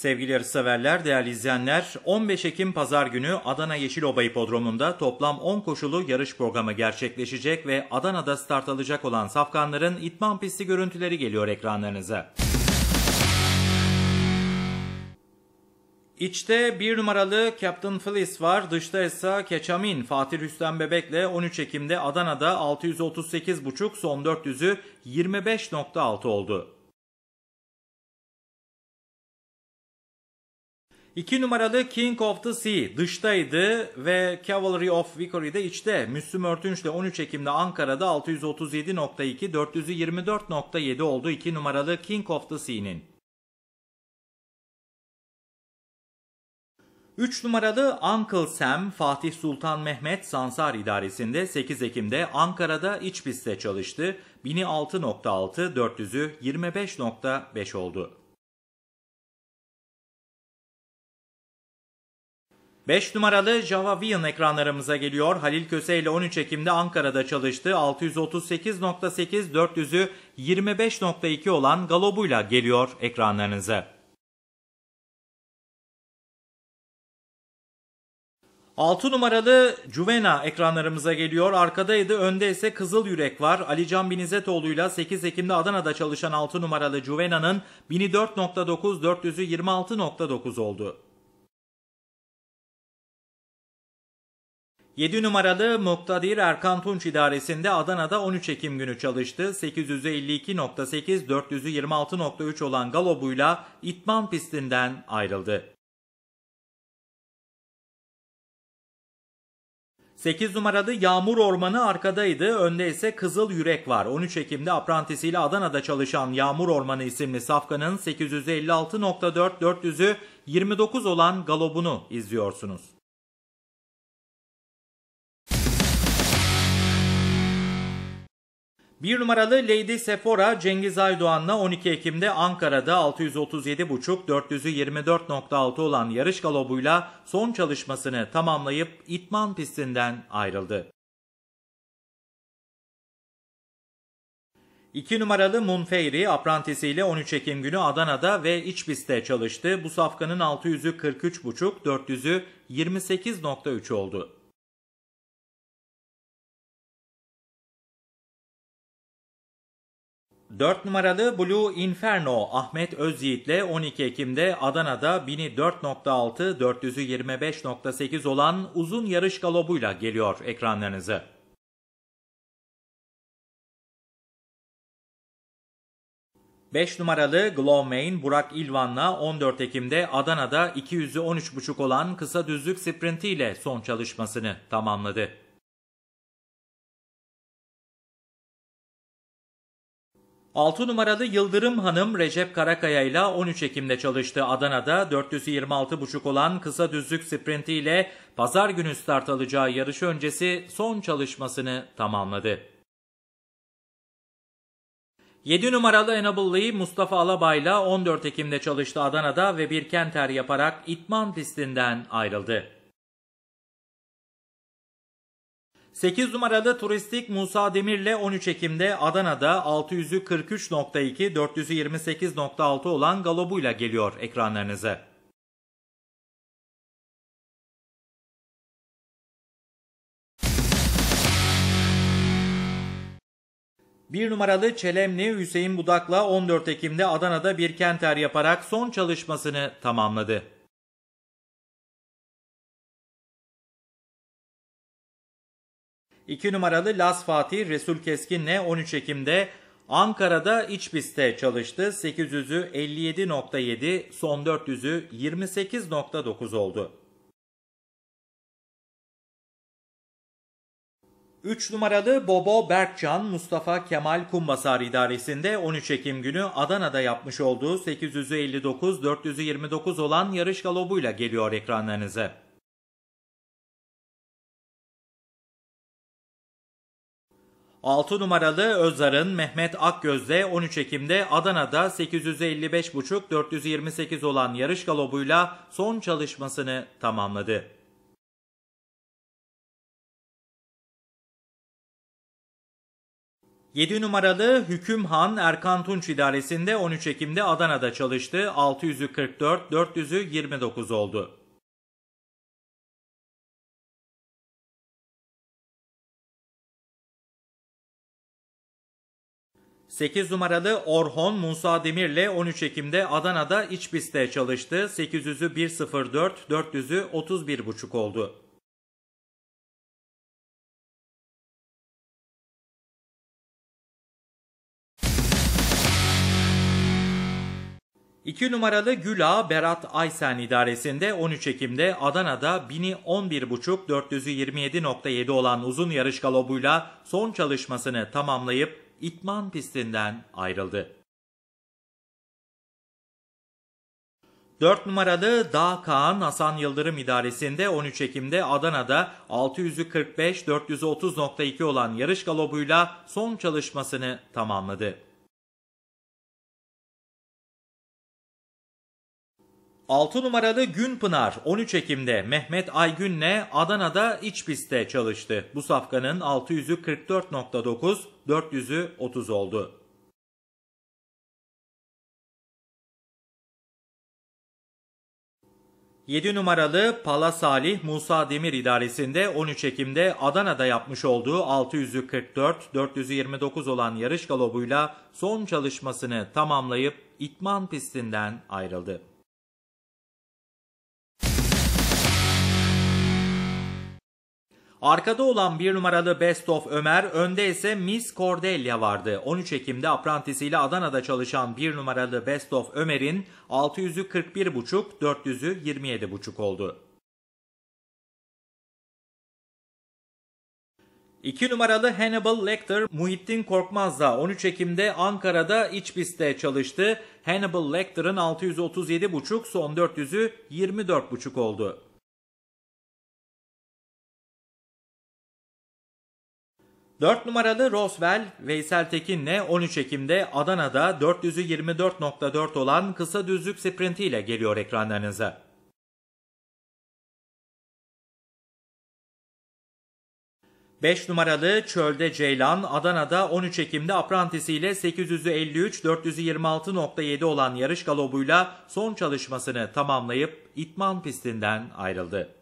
Sevgili yarışseverler, değerli izleyenler, 15 Ekim Pazar günü Adana Yeşiloba Hipodromu'nda toplam 10 koşulu yarış programı gerçekleşecek ve Adana'da start alacak olan safkanların itman pisti görüntüleri geliyor ekranlarınıza. İçte bir numaralı Captain Phyllis var. Dışta ise Keçamin Fatih Hüsten Bebek'le 13 Ekim'de Adana'da 638,5 son 400'ü 25.6 oldu. 2 numaralı King of the Sea dıştaydı ve Cavalry of Vickery de içte. Müslüm Örtünç ile 13 Ekim'de Ankara'da 637.2 424.7 oldu 2 numaralı King of the Sea'nin. 3 numaralı Uncle Sam Fatih Sultan Mehmet Sansar İdaresi'nde 8 Ekim'de Ankara'da iç pistte çalıştı. 1006.6 400'ü 25.5 oldu. 5 numaralı Java Vian ekranlarımıza geliyor. Halil Köse ile 13 Ekim'de Ankara'da çalıştı. 638.8 400'ü 25.2 olan galobuyla geliyor ekranlarınıza. 6 numaralı Juvena ekranlarımıza geliyor. Arkadaydı, önde ise Kızıl Yürek var. Ali Can Binizetoğlu'yla 8 Ekim'de Adana'da çalışan 6 numaralı Juvena'nın 1004.9 400'ü 26.9 oldu. 7 numaralı Muktadir Erkan Tunç idaresinde Adana'da 13 Ekim günü çalıştı. 852.8 426.3 olan galobuyla İtman pistinden ayrıldı. 8 numaralı Yağmur Ormanı arkadaydı. Önde ise Kızıl Yürek var. 13 Ekim'de aprantisiyle Adana'da çalışan Yağmur Ormanı isimli safkanın 856.4 429 olan galobunu izliyorsunuz. Bir numaralı Lady Sephora Cengiz Aydoğan'la 12 Ekim'de Ankara'da 637.5-424.6 olan yarış galobuyla son çalışmasını tamamlayıp İtman pistinden ayrıldı. 2 numaralı Munfeyri aprantisiyle 13 Ekim günü Adana'da ve iç pistte çalıştı. Bu safkanın 600'ü 400'ü 28.3 oldu. 4 numaralı Blue Inferno Ahmet ile 12 Ekim'de Adana'da 1004.6 425.8 olan uzun yarış galobuyla geliyor ekranlarınızı. Beş numaralı Glowmain Burak İlvan'la 14 Ekim'de Adana'da 213.5 olan kısa düzlük sprintiyle son çalışmasını tamamladı. 6 numaralı Yıldırım Hanım Recep Karakaya ile 13 Ekim'de çalıştı. Adana'da 426,5 olan kısa düzlük sprinti ile pazar günü start alacağı yarış öncesi son çalışmasını tamamladı. 7 numaralı Enable Lee Mustafa Alabay'la 14 Ekim'de çalıştı Adana'da ve bir kenter yaparak itman pistinden ayrıldı. 8 numaralı turistik Musa Demir'le 13 Ekim'de Adana'da 600'ü 43.2, 428.6 olan galobuyla geliyor ekranlarınıza. Bir numaralı Çelemli Hüseyin Budak'la 14 Ekim'de Adana'da bir kenter yaparak son çalışmasını tamamladı. 2 numaralı Las Fatih Resul Keskin'le 13 Ekim'de Ankara'da iç pistte çalıştı. 800'ü 57.7, son 400'ü 28.9 oldu. 3 numaralı Bobo Berkcan, Mustafa Kemal Kumbasar idaresinde 13 Ekim günü Adana'da yapmış olduğu 859-429 olan yarış galobuyla geliyor ekranlarınıza. 6 numaralı Özar'ın Mehmet Akgöz'de 13 Ekim'de Adana'da 855.5-428 olan yarış galobuyla son çalışmasını tamamladı. Yedi numaralı Hüküm Han Erkan Tunç idaresinde 13 Ekim'de Adana'da çalıştı. 600'ü 44, oldu. 8 numaralı Orhon Musa Demir'le 13 Ekim'de Adana'da iç pistte çalıştı. 800'ü 1.04, 400'ü 31.5 oldu. İki numaralı Güla Berat Aysen idaresinde 13 Ekim'de Adana'da 1011.5 427.7 olan uzun yarış galobuyla son çalışmasını tamamlayıp İtman pistinden ayrıldı. 4 numaralı Dağ Kaan Hasan Yıldırım idaresinde 13 Ekim'de Adana'da 645-430.2 olan yarış galobuyla son çalışmasını tamamladı. 6 numaralı Günpınar 13 Ekim'de Mehmet Aygün'le Adana'da iç pistte çalıştı. Bu safkanın 600'ü 44.9, 400'ü 30 oldu. 7 numaralı Pala Salih Musa Demir idaresinde 13 Ekim'de Adana'da yapmış olduğu 644 429 olan yarış galobuyla son çalışmasını tamamlayıp İtman pistinden ayrıldı. Arkada olan bir numaralı Best of Ömer, önde ise Miss Cordelia vardı. 13 Ekim'de aprantisiyle Adana'da çalışan bir numaralı Best of Ömer'in 641.5, 41,5, 400'ü 27,5 oldu. 2 numaralı Hannibal Lecter Muhittin Korkmaz'la 13 Ekim'de Ankara'da iç pistte çalıştı. Hannibal Lecter'ın 637,5 son 400'ü 24,5 oldu. 4 numaralı Roswell, Veysel Tekin'le 13 Ekim'de Adana'da 424.4 olan kısa düzlük sprintiyle geliyor ekranlarınıza. Beş numaralı Çölde Ceylan, Adana'da 13 Ekim'de aprantisiyle 853-426.7 olan yarış galobuyla son çalışmasını tamamlayıp İtman pistinden ayrıldı.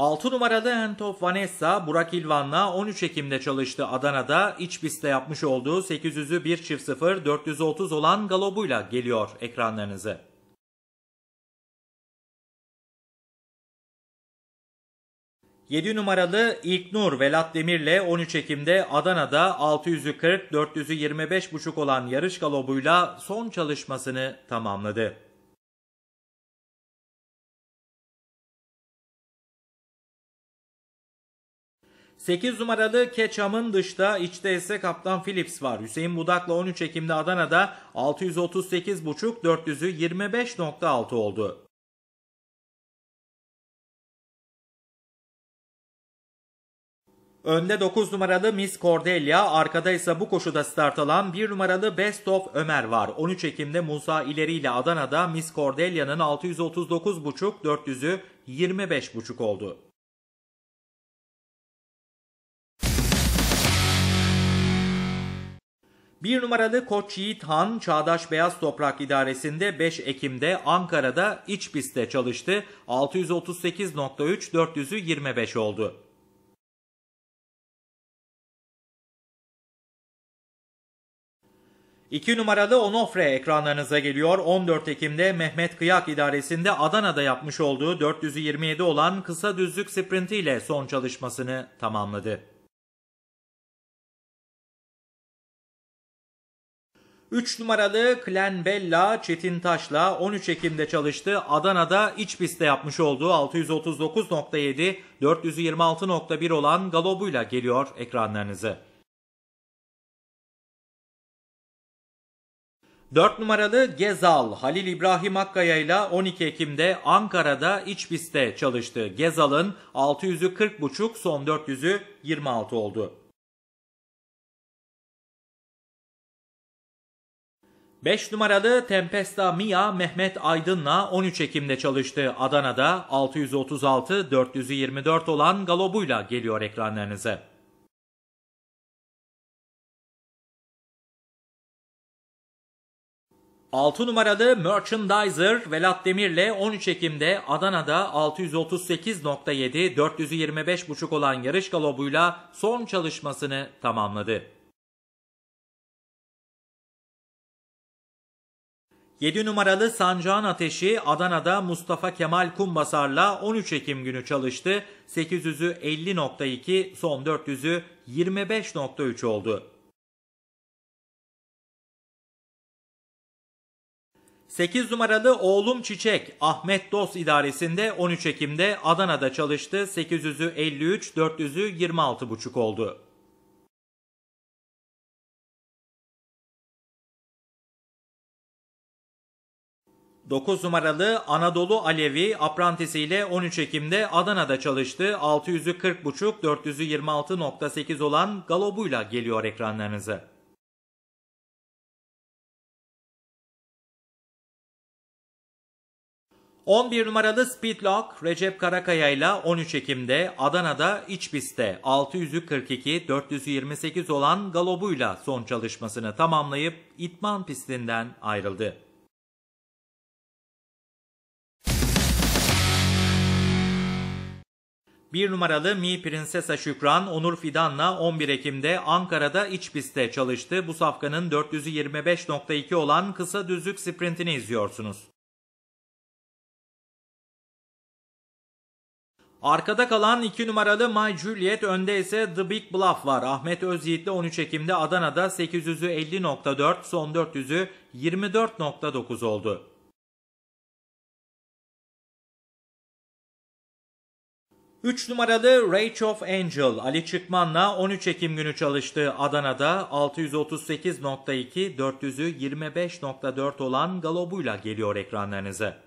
6 numaralı Entop Vanessa Burak İlvan'la 13 Ekim'de çalıştı Adana'da iç pistte yapmış olduğu 800'ü 1 çift 0 430 olan galobuyla geliyor ekranlarınızı. Yedi numaralı İlk Nur Velat Demir'le 13 Ekim'de Adana'da 600'ü 40, 400'ü 25,5 olan yarış galobuyla son çalışmasını tamamladı. 8 numaralı Keçam'ın dışta içte ise Kaptan Phillips var. Hüseyin Budak'la 13 Ekim'de Adana'da 638.5 400'ü 25.6 oldu. Önde 9 numaralı Miss Cordelia, arkada ise bu koşuda start alan 1 numaralı Best of Ömer var. 13 Ekim'de Musa İleri ile Adana'da Miss Cordelia'nın 639.5 400'ü 25.5 oldu. Bir numaralı Koç Yiğit Han Çağdaş Beyaz Toprak İdaresi'nde 5 Ekim'de Ankara'da iç pistte çalıştı. 638.3 400'ü 25 oldu. İki numaralı Onofre ekranlarınıza geliyor. 14 Ekim'de Mehmet Kıyak idaresinde Adana'da yapmış olduğu 427 olan kısa düzlük sprintiyle son çalışmasını tamamladı. 3 numaralı Klen Bella Çetin Taş'la 13 Ekim'de çalıştı. Adana'da iç pistte yapmış olduğu 639.7, 426.1 olan galobuyla geliyor ekranlarınızı. 4 numaralı Gezal Halil İbrahim Akkaya ile 12 Ekim'de Ankara'da iç pistte çalıştı. Gezal'ın 640.5 son 400'ü 26 oldu. 5 numaralı Tempesta Mia Mehmet Aydın'la 13 Ekim'de çalıştı. Adana'da 636-424 olan galobuyla geliyor ekranlarınıza. Altı numaralı Merchandiser Velat Demir'le 13 Ekim'de Adana'da 638.7-425.5 olan yarış galobuyla son çalışmasını tamamladı. 7 numaralı sancağın ateşi Adana'da Mustafa Kemal Kumbasar'la 13 Ekim günü çalıştı. 800'ü 50.2, son 400'ü 25.3 oldu. Sekiz numaralı oğlum Çiçek Ahmet Dost idaresinde 13 Ekim'de Adana'da çalıştı. 800'ü 53, 400'ü 26,5 oldu. 9 numaralı Anadolu Alevi aprantisiyle 13 Ekim'de Adana'da çalıştı. 600'ü 40.5 426.8 olan galobuyla geliyor ekranlarınıza. ...11 numaralı Speedlock Recep Karakaya ile 13 Ekim'de Adana'da iç pistte 642-428 olan galobuyla son çalışmasını tamamlayıp İtman pistinden ayrıldı. Bir numaralı Mi Prinsesa Şükran Onur Fidan'la 11 Ekim'de Ankara'da iç pistte çalıştı. Bu safkanın 425.2 olan kısa düzlük sprintini izliyorsunuz. Arkada kalan 2 numaralı My Juliet önde ise The Big Bluff var. Ahmet Özyiğit'le 13 Ekim'de Adana'da 850.4 son 400'ü 24.9 oldu. 3 numaralı Rage of Angel Ali Çıkman'la 13 Ekim günü çalıştı. Adana'da 638.2 400'ü 25.4 olan galobuyla geliyor ekranlarınıza.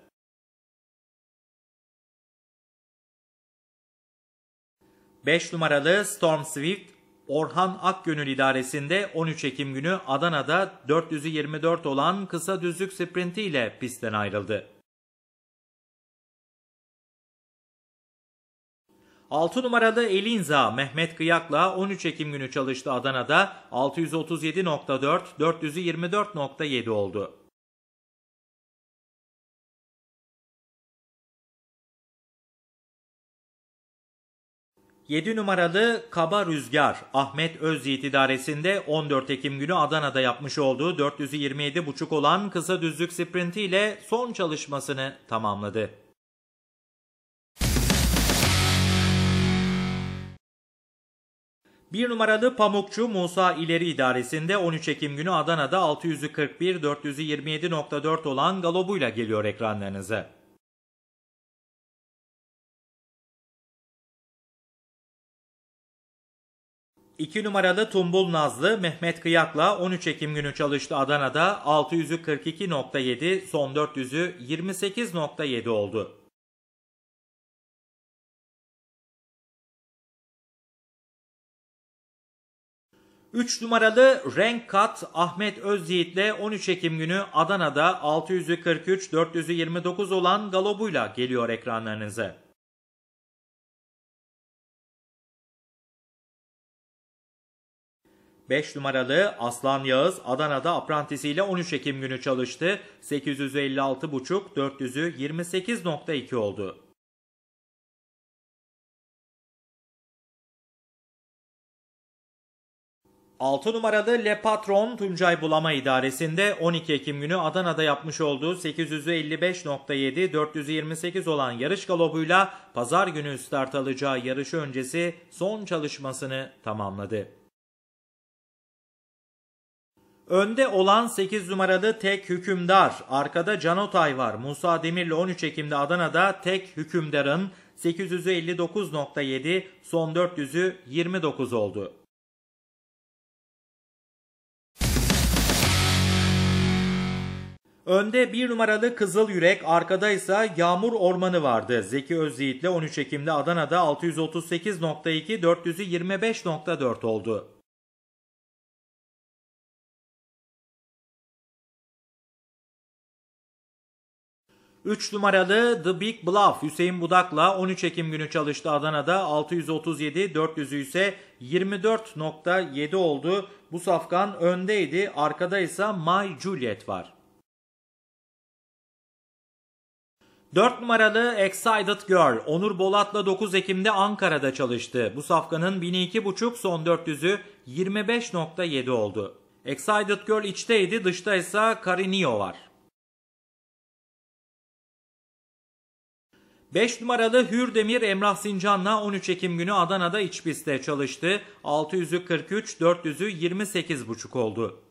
Beş numaralı Storm Swift Orhan Akgönül idaresinde 13 Ekim günü Adana'da 424 olan kısa düzlük sprintiyle pistten ayrıldı. 6 numaralı Elinza Mehmet Kıyak'la 13 Ekim günü çalıştı Adana'da 637.4, 424.7 oldu. Yedi numaralı Kaba Rüzgar Ahmet Özyiğit idaresinde 14 Ekim günü Adana'da yapmış olduğu 427.5 olan kısa düzlük sprintiyle son çalışmasını tamamladı. 1 numaralı Pamukçu Musa İleri İdaresi'nde 13 Ekim günü Adana'da 641 427.4 olan galobuyla geliyor ekranlarınıza. İki numaralı Tumbul Nazlı Mehmet Kıyak'la 13 Ekim günü çalıştı Adana'da 642.7 son 400'ü 28.7 oldu. 3 numaralı renk kat Ahmet Özyiğit'le 13 Ekim günü Adana'da 643 429 olan galobuyla geliyor ekranlarınıza. Beş numaralı Aslan Yağız Adana'da aprantisiyle 13 Ekim günü çalıştı. 856,5 400'ü 28.2 oldu. 6 numaralı Le Patron Tuncay Bulama İdaresi'nde 12 Ekim günü Adana'da yapmış olduğu 855.7 428 olan yarış galobuyla pazar günü start alacağı yarışı öncesi son çalışmasını tamamladı. Önde olan 8 numaralı tek hükümdar, arkada Canotay var. Musa Demir'le 13 Ekim'de Adana'da tek hükümdarın 859.7 son 400'ü 29 oldu. Önde bir numaralı Kızıl Yürek, arkada ise Yağmur Ormanı vardı. Zeki ile 13 Ekim'de Adana'da 638.2, 425.4 oldu. Üç numaralı The Big Bluff Hüseyin Budak'la 13 Ekim günü çalıştı Adana'da 637, 400'ü ise 24.7 oldu. Bu safkan öndeydi, arkada ise My Juliet var. 4 numaralı Excited Girl Onur Bolat'la 9 Ekim'de Ankara'da çalıştı. Bu safkanın 1002.5 son 400'ü 25.7 oldu. Excited Girl içteydi dışta ise Carinio var. 5 numaralı Hür Demir Emrah Sincan'la 13 Ekim günü Adana'da iç pistte çalıştı. 600'ü 43, 400'ü 28.5 oldu.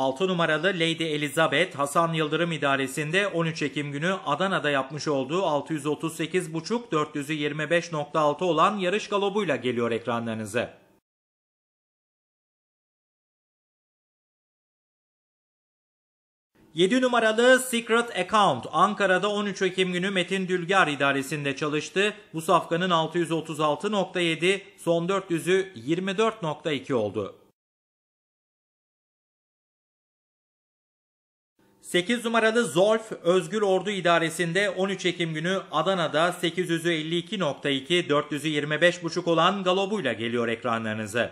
6 numaralı Lady Elizabeth Hasan Yıldırım idaresinde 13 Ekim günü Adana'da yapmış olduğu 638.5 425.6 olan yarış galobuyla geliyor ekranlarınıza. Yedi numaralı Secret Account Ankara'da 13 Ekim günü Metin Dülgar idaresinde çalıştı. Bu safkanın 636.7 son 400'ü 24.2 oldu. 8 numaralı Zolf Özgür Ordu İdaresi'nde 13 Ekim günü Adana'da 852.2 425.5 olan galobuyla geliyor ekranlarınızı.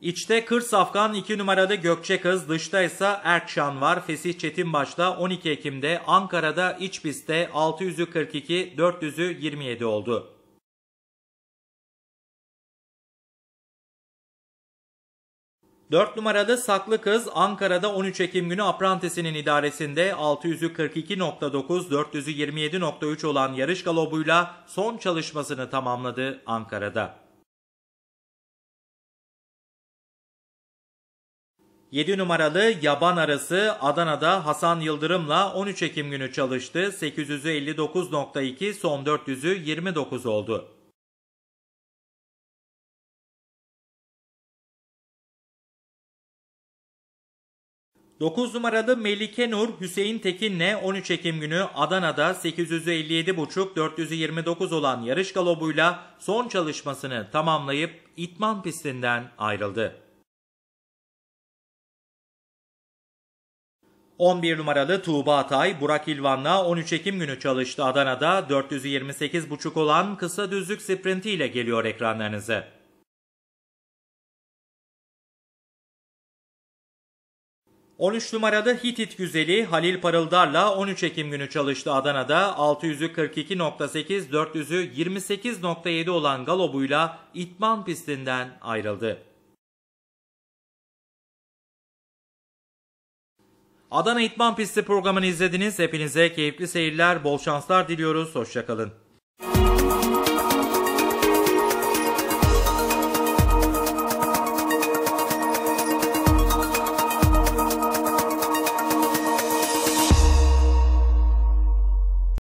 İçte Kırs Afgan 2 numaralı Gökçe Kız, dışta ise Erkşan var. Fesih Çetin başta 12 Ekim'de Ankara'da iç pistte 642 427 oldu. 4 numaralı Saklı Kız Ankara'da 13 Ekim günü Aprantis'inin idaresinde 642.9 427.3 olan yarış galobuyla son çalışmasını tamamladı Ankara'da. 7 numaralı Yaban Arası Adana'da Hasan Yıldırım'la 13 Ekim günü çalıştı. 859.2 son 400'ü 29 oldu. 9 numaralı Melike Nur Hüseyin Tekin'le 13 Ekim günü Adana'da 857.5-429 olan yarış galobuyla son çalışmasını tamamlayıp İtman pistinden ayrıldı. 11 numaralı Tuğba Atay, Burak İlvan'la 13 Ekim günü çalıştı Adana'da 428.5 olan kısa düzlük sprinti ile geliyor ekranlarınıza. 13 numarada Hitit güzeli Halil Parıldar'la 13 Ekim günü çalıştı Adana'da. 600'ü 42.8, 400'ü 28.7 olan galobuyla İtman pistinden ayrıldı. Adana İtman Pisti programını izlediniz. Hepinize keyifli seyirler, bol şanslar diliyoruz. Hoşçakalın.